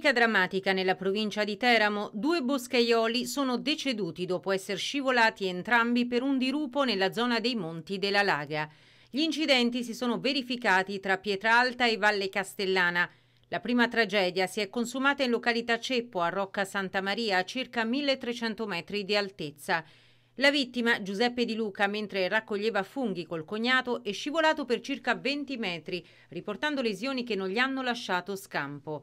domenica drammatica nella provincia di Teramo, due boscaioli sono deceduti dopo essere scivolati entrambi per un dirupo nella zona dei Monti della Laga. Gli incidenti si sono verificati tra Pietralta e Valle Castellana. La prima tragedia si è consumata in località Ceppo, a Rocca Santa Maria, a circa 1300 metri di altezza. La vittima, Giuseppe Di Luca, mentre raccoglieva funghi col cognato, è scivolato per circa 20 metri, riportando lesioni che non gli hanno lasciato scampo.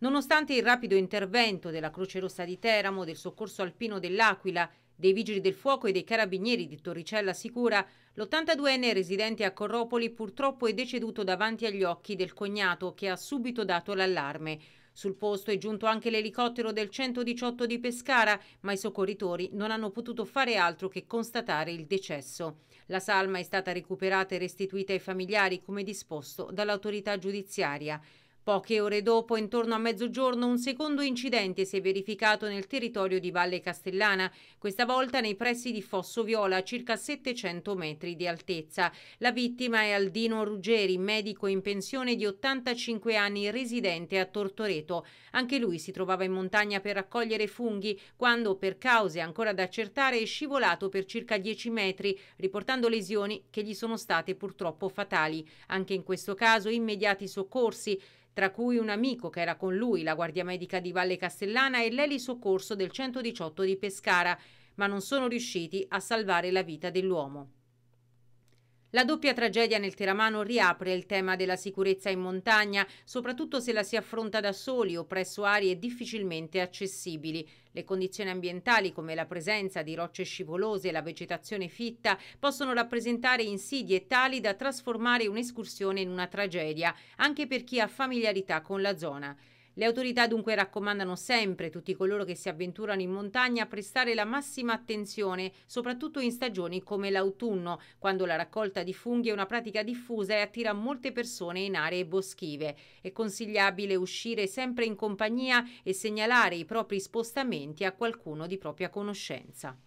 Nonostante il rapido intervento della Croce Rossa di Teramo, del Soccorso Alpino dell'Aquila, dei Vigili del Fuoco e dei Carabinieri di Torricella Sicura, l'82enne residente a Corropoli purtroppo è deceduto davanti agli occhi del cognato che ha subito dato l'allarme. Sul posto è giunto anche l'elicottero del 118 di Pescara, ma i soccorritori non hanno potuto fare altro che constatare il decesso. La salma è stata recuperata e restituita ai familiari come disposto dall'autorità giudiziaria. Poche ore dopo, intorno a mezzogiorno, un secondo incidente si è verificato nel territorio di Valle Castellana, questa volta nei pressi di Fosso Viola, a circa 700 metri di altezza. La vittima è Aldino Ruggeri, medico in pensione di 85 anni, residente a Tortoreto. Anche lui si trovava in montagna per raccogliere funghi quando, per cause ancora da accertare, è scivolato per circa 10 metri, riportando lesioni che gli sono state purtroppo fatali. Anche in questo caso immediati soccorsi tra cui un amico che era con lui, la guardia medica di Valle Castellana e l'Eli Soccorso del 118 di Pescara, ma non sono riusciti a salvare la vita dell'uomo. La doppia tragedia nel Teramano riapre il tema della sicurezza in montagna, soprattutto se la si affronta da soli o presso aree difficilmente accessibili. Le condizioni ambientali, come la presenza di rocce scivolose e la vegetazione fitta, possono rappresentare insidie tali da trasformare un'escursione in una tragedia, anche per chi ha familiarità con la zona. Le autorità dunque raccomandano sempre tutti coloro che si avventurano in montagna a prestare la massima attenzione, soprattutto in stagioni come l'autunno, quando la raccolta di funghi è una pratica diffusa e attira molte persone in aree boschive. È consigliabile uscire sempre in compagnia e segnalare i propri spostamenti a qualcuno di propria conoscenza.